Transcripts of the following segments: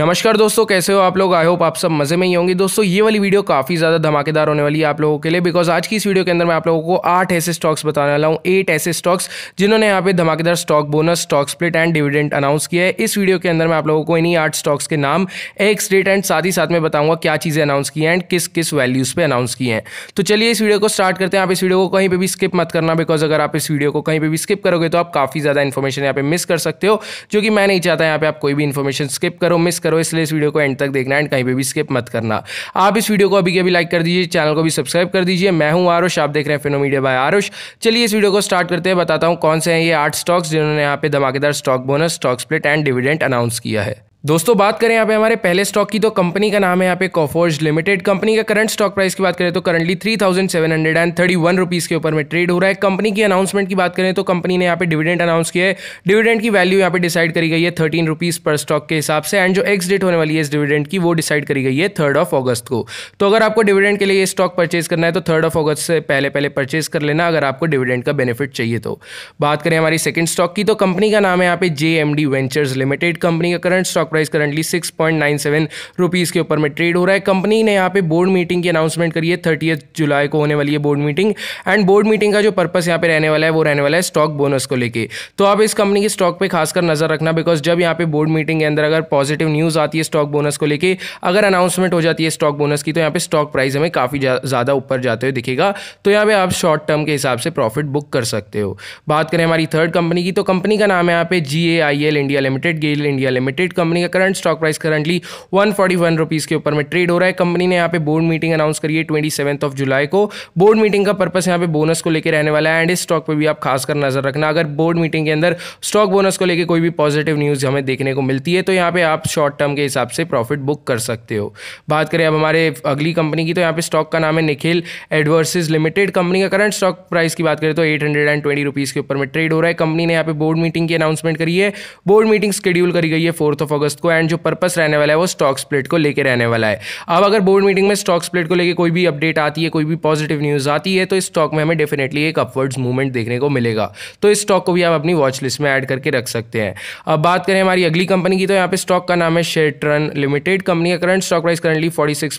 नमस्कार दोस्तों कैसे हो आप लोग आई होप आप सब मजे में ही होंगे दोस्तों ये वाली वीडियो काफ़ी ज़्यादा धमाकेदार होने वाली है आप लोगों के लिए बिकॉज आज की इस वीडियो के अंदर मैं आप लोगों को आठ ऐसे स्टॉक्स बताने वाला हूँ एट ऐसे स्टॉक्स जिन्होंने यहाँ पे धमाकेदार stock bonus stock split and dividend announce किया है इस वीडियो के अंदर मैं आप लोगों को इन्हीं आठ स्टॉक्स के नाम एक्स डेट एंड साथ ही साथ में बताऊंगा क्या चीज़ें अनाउंस की हैं एंड किस किस वैल्यूज़ पर अनाउंस किए हैं तो चलिए इस वीडियो को स्टार्ट करते हैं आप इस वीडियो को कहीं पर भी स्किप मत करना बिकॉज अगर आप इस वीडियो को कहीं पर भी स्किप करोगे तो आप काफ़ी ज़्यादा इन्फॉर्मेशन यहाँ पे मिस कर सकते हो जो कि मैं नहीं चाहता यहाँ पे आप कोई भी इन्फॉर्मेशन स्किप करो मिस करो इसलिए इस वीडियो को एंड तक देखना एंड कहीं पर भी स्किप मत करना आप इस वीडियो को अभी के अभी लाइक कर दीजिए चैनल को भी सब्सक्राइब कर दीजिए मैं हूँ आरुष आप देख रहे हैं फिनो मीडिया बाय आरुष चलिए इस वीडियो को स्टार्ट करते हैं बताता हूँ कौन से हैं ये आठ स्टॉक्स जिन्होंने यहाँ पे धमाकेदार stock bonus stock split and dividend announce किया है दोस्तों बात करें यहाँ पे हमारे पहले स्टॉक की तो कंपनी का नाम है यहाँ पे कॉफोर्ज लिमिटेड कंपनी का करंट स्टॉक प्राइस की बात करें तो currently three thousand seven hundred and thirty one rupees के ऊपर में ट्रेड हो रहा है कंपनी की अनाउंसमेंट की बात करें तो कंपनी ने यहाँ पे डिविडेंड अनाउंस किया है डिविडेंड की वैल्यू यहाँ पे डिसाइड करी गई है थर्टीन रुपीज़ पर स्टॉक के हिसाब से एंड जो एक्स डेट होने वाली है इस डिविडेंड की वो डिसाइड करी गई है थर्ड ऑफ ऑगस्ट को तो अगर आपको डिविडेंड के लिए स्टॉक परचेज करना है तो थर्ड ऑफ ऑगस्ट से पहले पहले परचेज कर लेना अगर आपको डिविडेंड का बेनिफिट चाहिए तो बात करें हमारी सेकंड स्टॉक की तो कंपनी का नाम है यहाँ पे जे वेंचर्स लिमिटेड कंपनी का current stock price currently six point nine seven rupees के ऊपर में ट्रेड हो रहा है कंपनी ने यहाँ पे बोर्ड मीटिंग की अनाउंसमेंट करी है थर्टी जुलाई को होने वाली है board meeting and board meeting का जो पर्पस यहाँ पे रहने वाला है वो रहने वाला है स्टॉक बोनस को लेकर तो आप इस कंपनी के स्टॉक पे खासकर नजर रखना बिकॉज जब यहाँ पे बोर्ड मीटिंग के अंदर अगर पॉजिटिव न्यूज़ आती है स्टॉक बोनस को लेकर अगर अनाउंसमेंट हो जाती है स्टॉक बोनस की तो यहाँ पे स्टॉक प्राइस हमें काफ़ी ज़्यादा ऊपर जाते हुए दिखेगा तो यहाँ पे आप शॉर्ट टर्म के हिसाब से प्रॉफिट बुक कर सकते हो बात करें हमारी थर्ड कंपनी की तो कंपनी का नाम है यहाँ पे G A I L India limited GAIL India limited company company का current stock price currently one forty one rupees के ऊपर में ट्रेड हो रहा है कंपनी ने यहाँ पे बोर्ड मीटिंग अनाउंस करी है ट्वेंटी सेवंथ ऑफ जुलाई को बोर्ड मीटिंग का पर्पस यहाँ पे बोनस को लेकर रहने वाला है एंड इस स्टॉक पर भी आप खासकर नजर रखना अगर बोर्ड मीटिंग के अंदर स्टॉक बोनस को लेकर कोई भी पॉजिटिव न्यूज़ हमें देखने को मिलती है तो यहाँ पे आप शॉर्ट टर्म के हिसाब से प्रॉफिट बुक कर सकते हो बात करें अब हमारे अगली कंपनी की तो यहाँ पे स्टॉक का नाम है निखिल एडवर्सिस लिमिटेड कंपनी का करंट स्टॉक प्राइस की बात करें तो eight hundred and twenty rupees के ऊपर में ट्रेड हो रहा है कंपनी ने यहाँ पे बोर्ड मीटिंग की अनाउंसमेंट करी है बोर्ड मीटिंग स्केड्यूल करी गई है फोर्थ ऑफ अगस्त दोस्त को एंड जो पर्पस रहने वाला है वो स्टॉक स्प्लिट को लेकर रहने वाला है अब अगर बोर्ड मीटिंग में स्टॉक स्प्लिट को लेकर कोई भी अपडेट आती है कोई भी पॉजिटिव न्यूज़ आती है तो इस स्टॉक में हमें डेफिनेटली एक अपवर्ड्स मूवमेंट देखने को मिलेगा तो इस स्टॉक को भी आप अपनी वॉच लिस्ट में एड करके रख सकते हैं अब बात करें हमारी अगली कंपनी की तो यहाँ पे स्टॉक का नाम है शेट्रन लिमिटेड कंपनी का current stock price currently forty six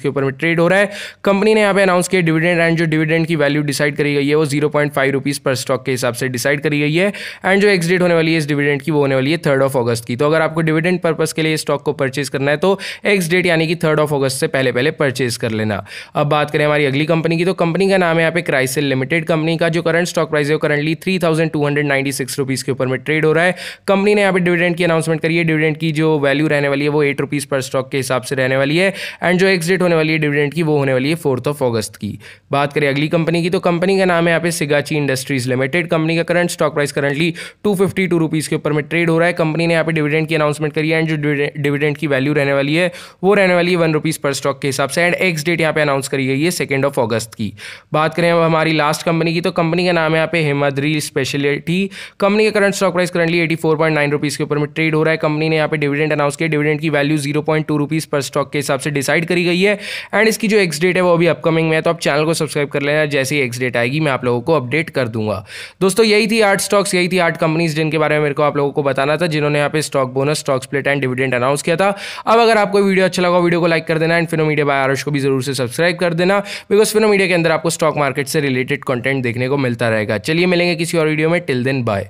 के ऊपर में ट्रेड हो रहा है कंपनी ने यहाँ पे अनाउंस किया डिविडेंड एंड जो डिविडेंड की वैल्यू डिसाइड करी गई है वो जीरो पॉइंट फाइव रुपीज़ पर स्टॉक के हिसाब से डिसाइड करी गई है एंड जो एक्सडेट होने वाली है इस डिविडेंड की वो होने वाली है थर्ड ऑफ अगस्त की तो अगर आपको आपको डिविडेंड पर्पज़ के लिए स्टॉक को परचेज करना है तो एक्स डेट यानी कि थर्ड ऑफ अगस्त से पहले पहले परचेज कर लेना अब बात करें हमारी अगली कंपनी की तो कंपनी का नाम है यहाँ पे क्राइसिल लिमिटेड कंपनी का जो करंट स्टॉक प्राइस है वो currently three thousand two hundred ninety six rupees के ऊपर में ट्रेड हो रहा है कंपनी ने यहाँ पे डिविडेंड की अनाउंसमेंट करी है डिविडेंड की जो वैल्यू रहने वाली है वो एट रुपीज़ पर स्टॉक के हिसाब से रहने वाली है एंड जो एक्स डेट होने वाली है डिविडेंड की वो होने वाली है फोर्थ ऑफ अगस्त की बात करें अगली कंपनी की तो कंपनी का नाम है यहाँ पे सिगाची इंडस्ट्रीज लिमिटेड कंपनी का current stock price currently two fifty two rupees के ऊपर में ट्रेड हो रहा है कंपनी ने यहाँ पे डिविडेंड की अनाउंसमेंट करी एंड जो डिविडेंड की वैल्यू रहने वाली है वो रहने वाली है वन रुपीज़ पर स्टॉक के हिसाब से एंड एक्स डेट यहाँ पे अनाउंस करी गई है सेकेंड ऑफ अगस्त की बात करें अब हमारी लास्ट कंपनी की तो कंपनी का नाम है यहाँ पे हिमाद्री स्पेशलिटी कंपनी का current stock price currently eighty four point nine rupees के ऊपर में ट्रेड हो रहा है कंपनी ने यहाँ पे डिविडेंड अनाउंस किया डिविडेंड की value zero point two rupees पर स्टॉक के हिसाब से डिसाइड करी गई है एंड इसकी जो एक्स डेट है वो अभी अपकमिंग में है तो आप चैनल को सब्सक्राइब कर लेना जैसे ही एक्स डेट आएगी मैं आप लोगों को अपडेट कर दूंगा दोस्तों यही थी आठ स्टॉक्स यही थी आठ कंपनीज जिनके बारे में मेरे को आप लोगों को बताना था जिन्होंने यहाँ पे stock bonus stock split and dividend announce किया था अब अगर आपको वीडियो अच्छा लगा वीडियो को लाइक कर देना and Fino media by Aarash को भी जरूर से सब्सक्राइब कर देना बिकॉज फिनो मीडिया के अंदर आपको स्टॉक मार्केट से रिलेटेड कंटेंट देखने को मिलता रहेगा चलिए मिलेंगे किसी और वीडियो में टिल देन बाय